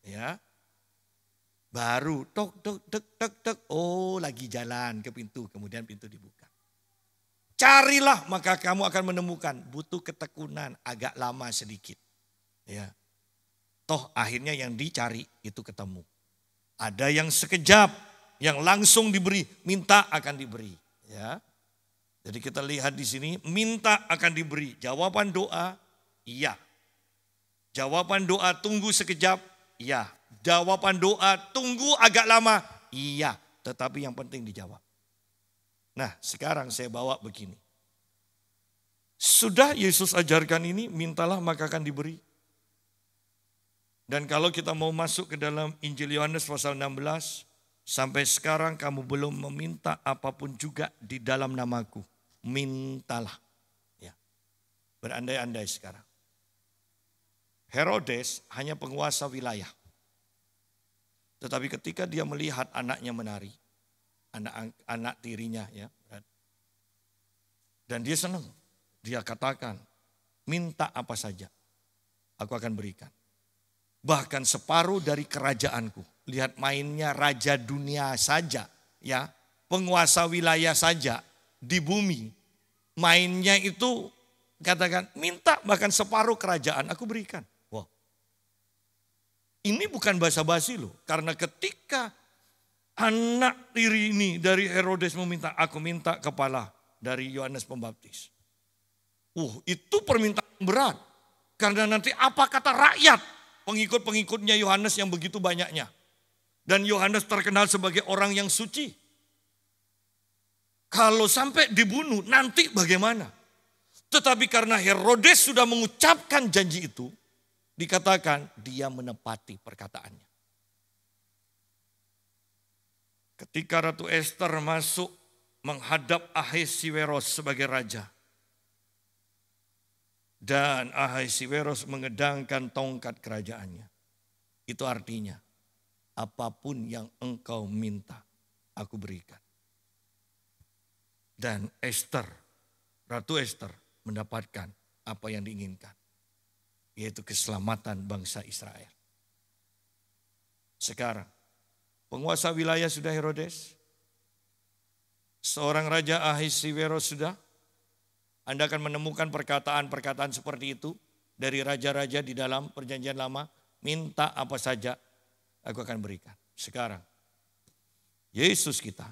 Ya, Baru tok tok tok tok tok Oh lagi jalan ke pintu. Kemudian pintu dibuka. Carilah maka kamu akan menemukan. Butuh ketekunan agak lama sedikit. Ya. Toh akhirnya yang dicari itu ketemu. Ada yang sekejap, yang langsung diberi, minta akan diberi. Ya. Jadi kita lihat di sini, minta akan diberi. Jawaban doa, iya. Jawaban doa tunggu sekejap, iya jawaban doa, tunggu agak lama. Iya, tetapi yang penting dijawab. Nah, sekarang saya bawa begini. Sudah Yesus ajarkan ini, mintalah maka akan diberi. Dan kalau kita mau masuk ke dalam Injil Yohanes pasal 16, sampai sekarang kamu belum meminta apapun juga di dalam namaku. Mintalah. Ya. Berandai-andai sekarang. Herodes hanya penguasa wilayah. Tetapi ketika dia melihat anaknya menari, anak anak tirinya ya. Kan. Dan dia senang. Dia katakan, minta apa saja, aku akan berikan. Bahkan separuh dari kerajaanku. Lihat mainnya raja dunia saja ya, penguasa wilayah saja di bumi. Mainnya itu katakan minta bahkan separuh kerajaan aku berikan. Ini bukan basa-basi loh. Karena ketika anak tiri ini dari Herodes meminta, aku minta kepala dari Yohanes Pembaptis. Uh, itu permintaan berat. Karena nanti apa kata rakyat pengikut-pengikutnya Yohanes yang begitu banyaknya. Dan Yohanes terkenal sebagai orang yang suci. Kalau sampai dibunuh nanti bagaimana? Tetapi karena Herodes sudah mengucapkan janji itu, dikatakan dia menepati perkataannya. Ketika Ratu Esther masuk menghadap Ahasiweros sebagai raja. Dan Ahasiweros mengedangkan tongkat kerajaannya. Itu artinya, apapun yang engkau minta, aku berikan. Dan Esther, Ratu Esther mendapatkan apa yang diinginkan yaitu keselamatan bangsa Israel. Sekarang, penguasa wilayah sudah Herodes, seorang raja Ahisiveros sudah. Anda akan menemukan perkataan-perkataan seperti itu dari raja-raja di dalam perjanjian lama. Minta apa saja, aku akan berikan. Sekarang, Yesus kita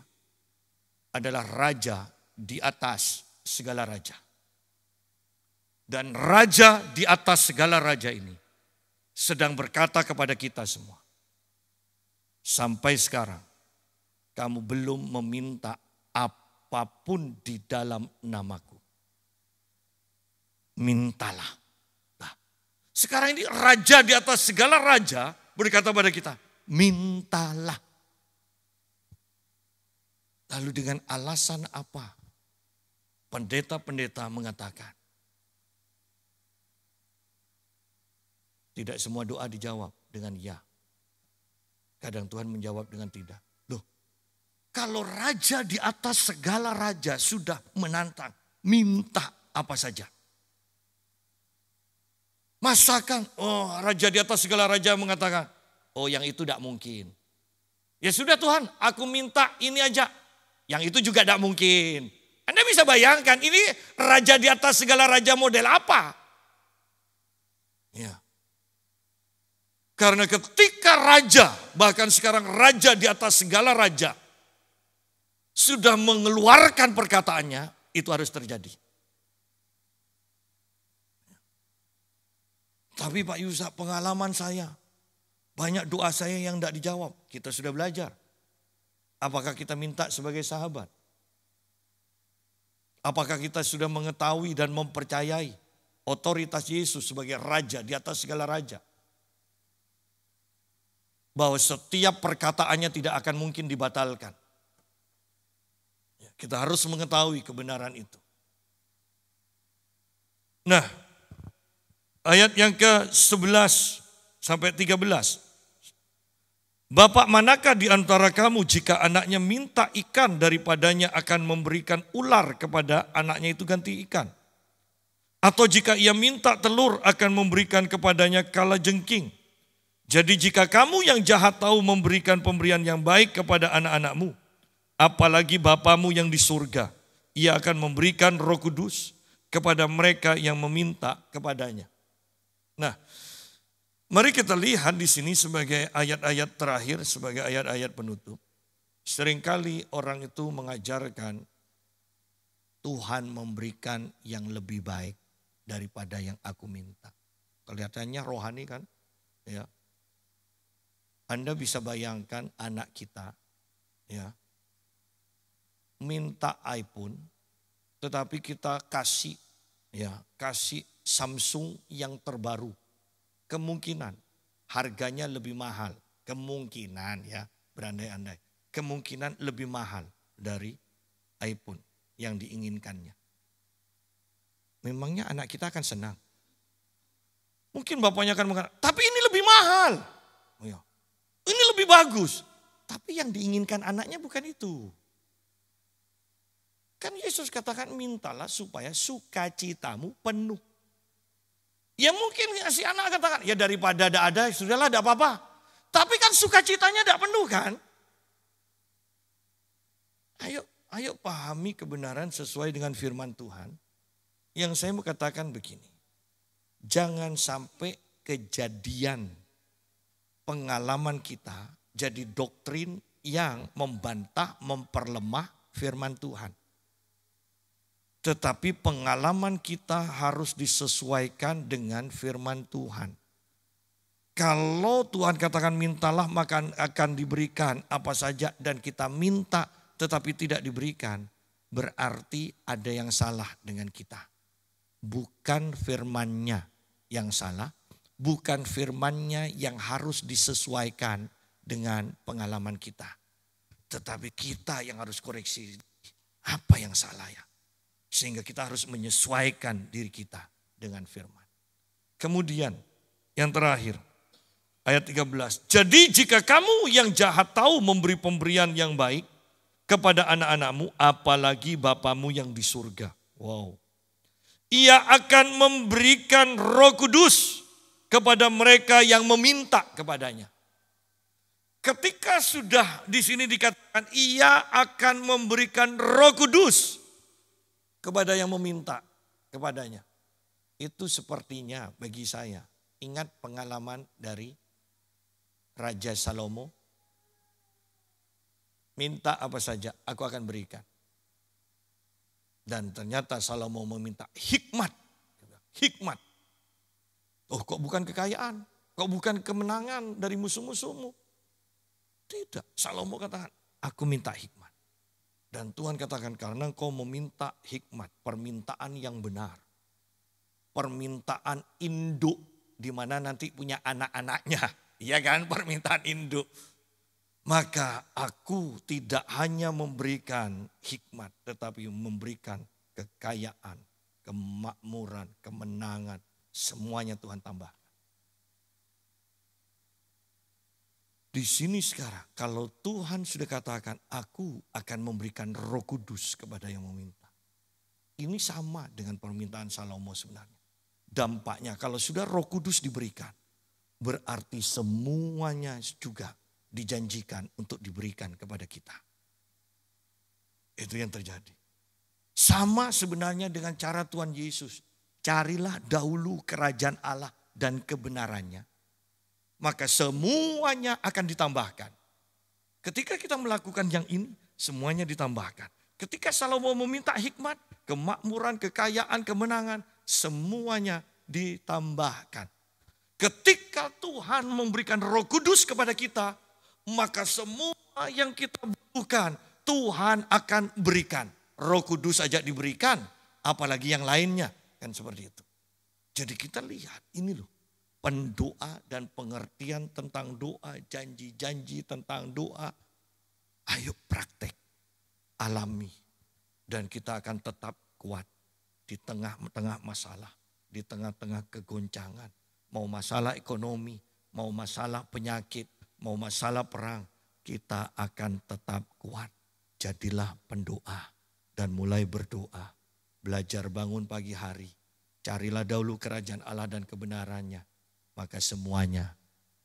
adalah raja di atas segala raja. Dan raja di atas segala raja ini sedang berkata kepada kita semua. Sampai sekarang kamu belum meminta apapun di dalam namaku. Mintalah. Nah, sekarang ini raja di atas segala raja berkata kepada kita, mintalah. Lalu dengan alasan apa? Pendeta-pendeta mengatakan, Tidak semua doa dijawab dengan ya. Kadang Tuhan menjawab dengan tidak. Loh, kalau raja di atas segala raja sudah menantang, minta apa saja. Masakan, oh raja di atas segala raja mengatakan, oh yang itu tidak mungkin. Ya sudah Tuhan, aku minta ini aja. Yang itu juga tidak mungkin. Anda bisa bayangkan ini raja di atas segala raja model apa? Ya. Karena ketika raja, bahkan sekarang raja di atas segala raja, sudah mengeluarkan perkataannya, itu harus terjadi. Tapi Pak Yusak pengalaman saya, banyak doa saya yang tidak dijawab. Kita sudah belajar. Apakah kita minta sebagai sahabat? Apakah kita sudah mengetahui dan mempercayai otoritas Yesus sebagai raja di atas segala raja? bahwa setiap perkataannya tidak akan mungkin dibatalkan. Ya, kita harus mengetahui kebenaran itu. Nah, ayat yang ke-11 sampai 13. Bapak manakah di antara kamu jika anaknya minta ikan daripadanya akan memberikan ular kepada anaknya itu ganti ikan? Atau jika ia minta telur akan memberikan kepadanya kala jengking? Jadi jika kamu yang jahat tahu memberikan pemberian yang baik kepada anak-anakmu, apalagi Bapamu yang di surga, ia akan memberikan roh kudus kepada mereka yang meminta kepadanya. Nah, mari kita lihat di sini sebagai ayat-ayat terakhir, sebagai ayat-ayat penutup. Seringkali orang itu mengajarkan Tuhan memberikan yang lebih baik daripada yang aku minta. Kelihatannya rohani kan? Ya, anda bisa bayangkan anak kita ya minta iPhone tetapi kita kasih ya kasih Samsung yang terbaru. Kemungkinan harganya lebih mahal, kemungkinan ya berandai-andai. Kemungkinan lebih mahal dari iPhone yang diinginkannya. Memangnya anak kita akan senang? Mungkin bapaknya akan mengatakan, tapi ini lebih mahal. Oh ya, ini lebih bagus. Tapi yang diinginkan anaknya bukan itu. Kan Yesus katakan mintalah supaya sukacitamu penuh. Ya mungkin si anak katakan, ya daripada ada ada, sudahlah tidak apa-apa. Tapi kan sukacitanya tidak penuh kan? Ayo, ayo pahami kebenaran sesuai dengan firman Tuhan. Yang saya mau katakan begini. Jangan sampai kejadian pengalaman kita jadi doktrin yang membantah, memperlemah firman Tuhan. Tetapi pengalaman kita harus disesuaikan dengan firman Tuhan. Kalau Tuhan katakan mintalah maka akan diberikan apa saja dan kita minta tetapi tidak diberikan. Berarti ada yang salah dengan kita. Bukan firmannya yang salah bukan firmannya yang harus disesuaikan dengan pengalaman kita. Tetapi kita yang harus koreksi apa yang salah ya. Sehingga kita harus menyesuaikan diri kita dengan firman. Kemudian yang terakhir ayat 13. Jadi jika kamu yang jahat tahu memberi pemberian yang baik kepada anak-anakmu apalagi bapamu yang di surga. Wow. Ia akan memberikan Roh Kudus kepada mereka yang meminta kepadanya. Ketika sudah di sini dikatakan ia akan memberikan Roh Kudus kepada yang meminta kepadanya. Itu sepertinya bagi saya ingat pengalaman dari Raja Salomo. Minta apa saja, aku akan berikan. Dan ternyata Salomo meminta hikmat. Hikmat Oh kok bukan kekayaan, kok bukan kemenangan dari musuh-musuhmu. Tidak, Salomo katakan, aku minta hikmat. Dan Tuhan katakan, karena kau meminta hikmat, permintaan yang benar. Permintaan induk, di mana nanti punya anak-anaknya. Iya kan, permintaan induk. Maka aku tidak hanya memberikan hikmat, tetapi memberikan kekayaan, kemakmuran, kemenangan, Semuanya Tuhan tambah. Di sini sekarang, kalau Tuhan sudah katakan, aku akan memberikan roh kudus kepada yang meminta. Ini sama dengan permintaan Salomo sebenarnya. Dampaknya kalau sudah roh kudus diberikan, berarti semuanya juga dijanjikan untuk diberikan kepada kita. Itu yang terjadi. Sama sebenarnya dengan cara Tuhan Yesus Carilah dahulu kerajaan Allah dan kebenarannya. Maka semuanya akan ditambahkan. Ketika kita melakukan yang ini, semuanya ditambahkan. Ketika Salomo meminta hikmat, kemakmuran, kekayaan, kemenangan, semuanya ditambahkan. Ketika Tuhan memberikan roh kudus kepada kita, maka semua yang kita butuhkan, Tuhan akan berikan. Roh kudus saja diberikan, apalagi yang lainnya. Kan seperti itu. Jadi kita lihat ini loh. Pendoa dan pengertian tentang doa, janji-janji tentang doa. Ayo praktek, alami. Dan kita akan tetap kuat di tengah-tengah masalah, di tengah-tengah kegoncangan. Mau masalah ekonomi, mau masalah penyakit, mau masalah perang, kita akan tetap kuat. Jadilah pendoa dan mulai berdoa Belajar bangun pagi hari. Carilah dahulu kerajaan Allah dan kebenarannya. Maka semuanya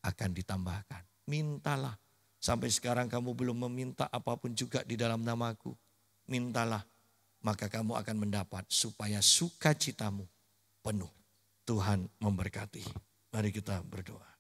akan ditambahkan. Mintalah. Sampai sekarang kamu belum meminta apapun juga di dalam namaku. Mintalah. Maka kamu akan mendapat supaya sukacitamu penuh. Tuhan memberkati. Mari kita berdoa.